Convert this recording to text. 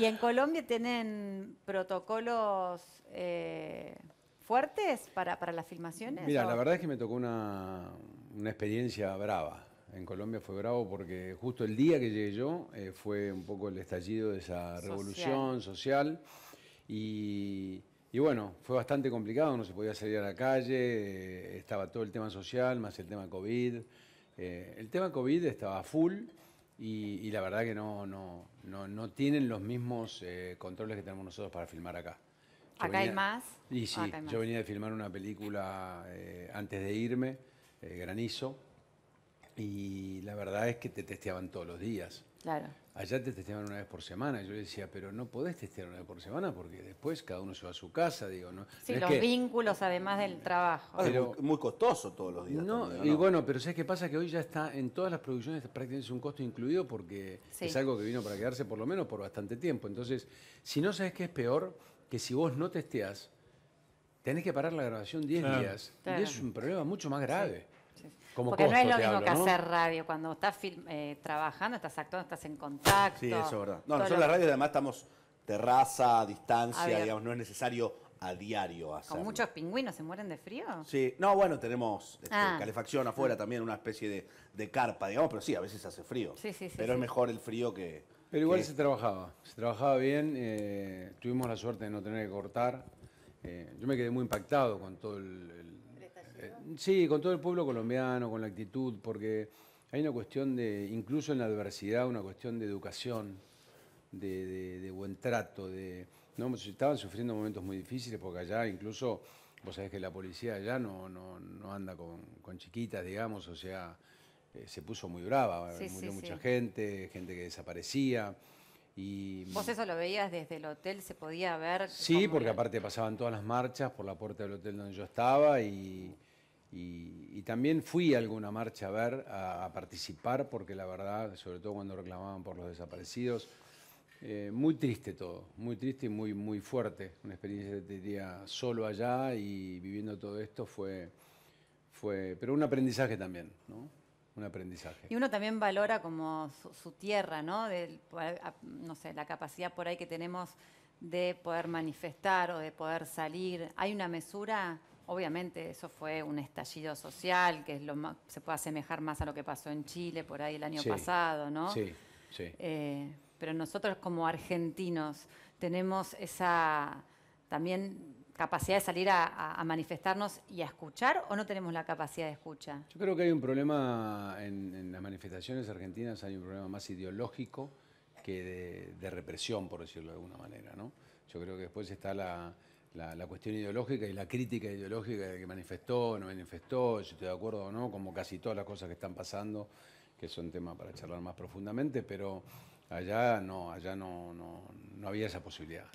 ¿Y en Colombia tienen protocolos eh, fuertes para, para, las filmaciones? Mira, la verdad es que me tocó una, experiencia brava. En Colombia fue bravo porque justo el día que llegué yo eh, fue un poco el estallido de esa revolución social. Y, bueno, fue bastante complicado, no se podía salir a la calle, eh, estaba todo el tema social, más el tema COVID. el tema COVID estaba full y, la verdad que no, no, no, no tienen los mismos eh, controles que tenemos nosotros para filmar acá. ¿Acá hay más? Y ah, sí, yo venía de filmar una película eh, antes de irme, eh, Granizo, y la verdad es que te testeaban todos los días. Allá te testeaban una vez por semana. Yo le decía, pero no podés testear una vez por semana porque después cada uno se va a su casa, digo, ¿no? Sí, los vínculos además del trabajo. Pero, muy costoso todos los días. No, y bueno, pero ¿sabes qué pasa? Que hoy ya está en todas las producciones prácticamente es un costo incluido porque es algo que vino para quedarse por lo menos por bastante tiempo. Entonces, si no sabes qué es peor, que si vos no testeás, tenés que parar la grabación 10 días. Y es un problema mucho más grave. Porque no es lo mismo que hacer radio. Cuando estás eh, trabajando, estás actuando, estás en contacto. Sí, eso es verdad. No, nosotros las la radio además estamos terraza, distancia, digamos, no es necesario a diario hacer. ¿Con muchos pingüinos se mueren de frío? Sí, no, bueno, tenemos este, ah. calefacción afuera ah. también, una especie de, carpa, digamos, pero sí, a veces hace frío. Sí, sí, sí. Pero es mejor el frío que... Pero igual se trabajaba, se trabajaba bien, eh, tuvimos la suerte de no tener que cortar. Eh, yo me quedé muy impactado con todo el sí, con todo el pueblo colombiano, con la actitud, porque hay una cuestión de, incluso en la adversidad, una cuestión de educación, de, buen trato, de... ¿no? Pues, estaban sufriendo momentos muy difíciles porque allá incluso, vos sabés que la policía allá no, no, no anda con, chiquitas, digamos, o sea, eh, se puso muy brava, murió mucha gente, gente que desaparecía. Y... ¿Vos eso lo veías desde el hotel? ¿Se podía ver? Sí, porque aparte pasaban todas las marchas por la puerta del hotel donde yo estaba y y, también fui a alguna marcha a ver, a, participar, porque la verdad, sobre todo cuando reclamaban por los desaparecidos, eh, muy triste todo, muy triste y muy, muy fuerte. Una experiencia que día solo allá y viviendo todo esto fue, fue pero un aprendizaje también, ¿no? Un aprendizaje. Y uno también valora como su, tierra, ¿no? no sé, la capacidad por ahí que tenemos de poder manifestar o de poder salir. Hay una mesura Obviamente eso fue un estallido social, que se puede asemejar más a lo que pasó en Chile por ahí el año pasado, ¿no? Sí, sí. Eh, pero nosotros como argentinos tenemos esa también capacidad de salir a, manifestarnos y a escuchar o no tenemos la capacidad de escucha? Yo creo que hay un problema en, las manifestaciones argentinas, hay un problema más ideológico que de, represión, por decirlo de alguna manera. ¿no? Yo creo que después está la, la, cuestión ideológica y la crítica ideológica de que manifestó, no manifestó, si estoy de acuerdo o no, como casi todas las cosas que están pasando, que son temas para charlar más profundamente, pero allá no, allá no, no, no había esa posibilidad.